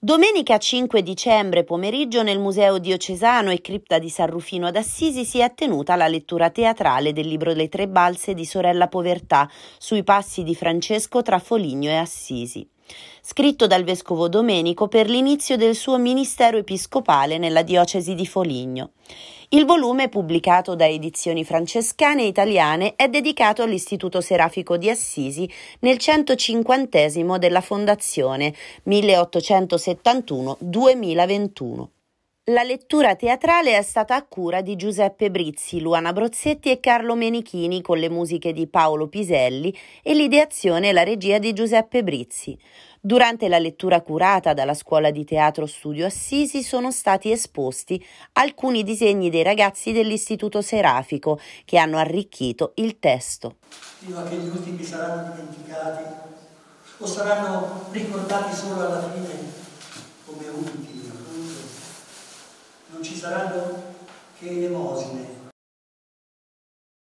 Domenica 5 dicembre pomeriggio nel Museo Diocesano e Cripta di San Rufino ad Assisi si è tenuta la lettura teatrale del libro Le tre balze di Sorella Povertà sui passi di Francesco tra Foligno e Assisi scritto dal vescovo Domenico per l'inizio del suo ministero episcopale nella diocesi di Foligno. Il volume, pubblicato da Edizioni Francescane e Italiane, è dedicato all'Istituto Serafico di Assisi nel 150 della fondazione 1871-2021. La lettura teatrale è stata a cura di Giuseppe Brizzi, Luana Brozzetti e Carlo Menichini con le musiche di Paolo Piselli e l'ideazione e la regia di Giuseppe Brizzi. Durante la lettura curata dalla Scuola di Teatro Studio Assisi sono stati esposti alcuni disegni dei ragazzi dell'Istituto Serafico che hanno arricchito il testo. Prima che gli ultimi saranno dimenticati o saranno ricordati solo alla fine come ultimi saranno che elemosine